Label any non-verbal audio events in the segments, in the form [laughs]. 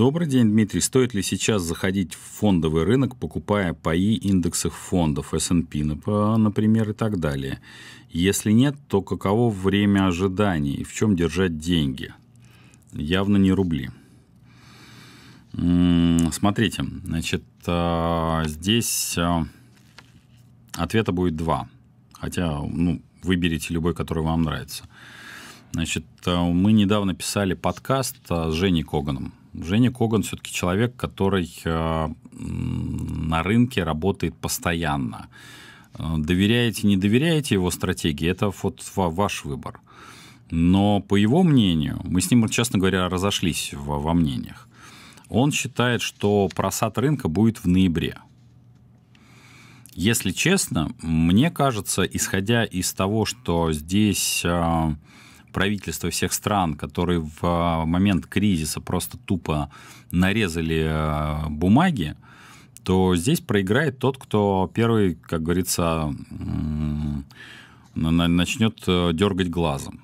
Добрый день, Дмитрий. Стоит ли сейчас заходить в фондовый рынок, покупая паи индексов фондов, S&P, например, и так далее? Если нет, то каково время ожиданий и в чем держать деньги? Явно не рубли. Смотрите, значит, а, здесь а, ответа будет два. Хотя, ну, выберите любой, который вам нравится. Значит, а, мы недавно писали подкаст с Женей Коганом Женя Коган все-таки человек, который э, на рынке работает постоянно. Э, доверяете, не доверяете его стратегии, это вот ваш выбор. Но по его мнению, мы с ним, честно говоря, разошлись во, во мнениях. Он считает, что просад рынка будет в ноябре. Если честно, мне кажется, исходя из того, что здесь э, правительства всех стран, которые в а, момент кризиса просто тупо нарезали э, бумаги, то здесь проиграет тот, кто первый, как говорится, начнет э, дергать глазом.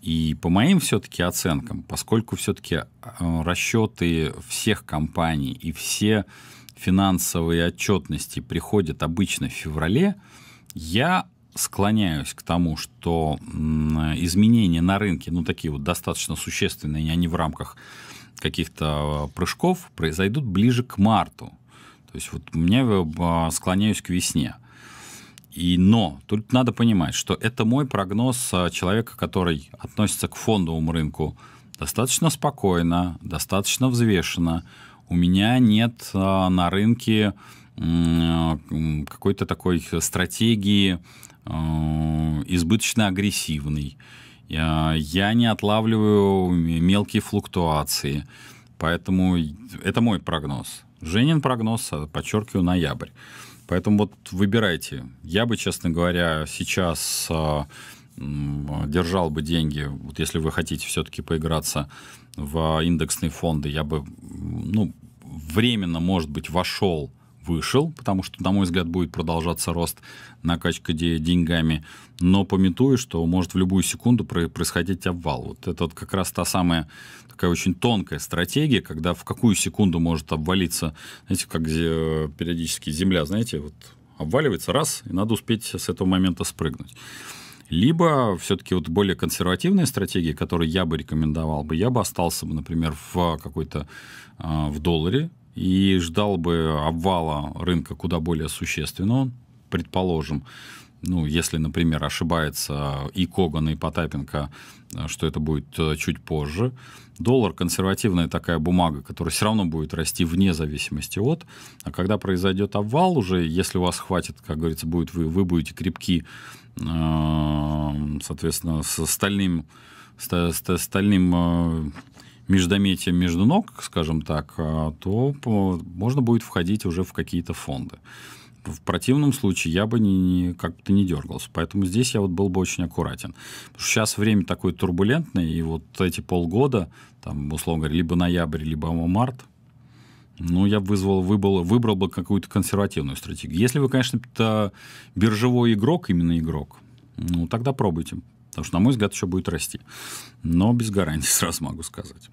И по моим все-таки оценкам, поскольку все-таки э, расчеты всех компаний и все финансовые отчетности приходят обычно в феврале, я склоняюсь к тому, что изменения на рынке, ну такие вот достаточно существенные, они в рамках каких-то э, прыжков произойдут ближе к марту. То есть вот меня э, склоняюсь к весне. И, но тут надо понимать, что это мой прогноз э, человека, который относится к фондовому рынку достаточно спокойно, достаточно взвешенно. У меня нет на рынке какой-то такой стратегии Э, избыточно агрессивный. Я не отлавливаю мелкие флуктуации. Поэтому это мой прогноз. Женин прогноз, а, подчеркиваю, ноябрь. Поэтому вот выбирайте. Я бы, честно говоря, сейчас э, держал бы деньги, вот если вы хотите все-таки поиграться в индексные фонды, я бы, ну, временно, может быть, вошел вышел, потому что, на мой взгляд, будет продолжаться рост накачка деньгами, но пометую, что может в любую секунду происходить обвал. Вот это вот как раз та самая такая очень тонкая стратегия, когда в какую секунду может обвалиться, знаете, как периодически земля, знаете, вот обваливается раз, и надо успеть с этого момента спрыгнуть. Либо все-таки вот более консервативные стратегии, которые я бы рекомендовал бы, я бы остался бы, например, в какой-то а, в долларе, и ждал бы обвала рынка куда более существенного, предположим, ну, если, например, ошибается и Коган, и Потапенко, э, что это будет э, чуть позже. Доллар – консервативная такая бумага, которая все равно будет расти вне зависимости от. А когда произойдет обвал уже, если у вас хватит, как говорится, будет вы, вы будете крепки, э, соответственно, с остальным, с, с, междометием между ног, скажем так, а, то можно будет входить уже в какие-то фонды. В противном случае я бы не, как-то не дергался. Поэтому здесь я вот был бы очень аккуратен. сейчас время такое турбулентное, и вот эти полгода, там, условно говоря, либо ноябрь, либо март, ну, я бы вызвал, выбрал, выбрал бы какую-то консервативную стратегию. Если вы, конечно, это биржевой игрок, именно игрок, ну, тогда пробуйте потому что, на мой взгляд, еще будет расти. Но без гарантий, [laughs] сразу могу сказать.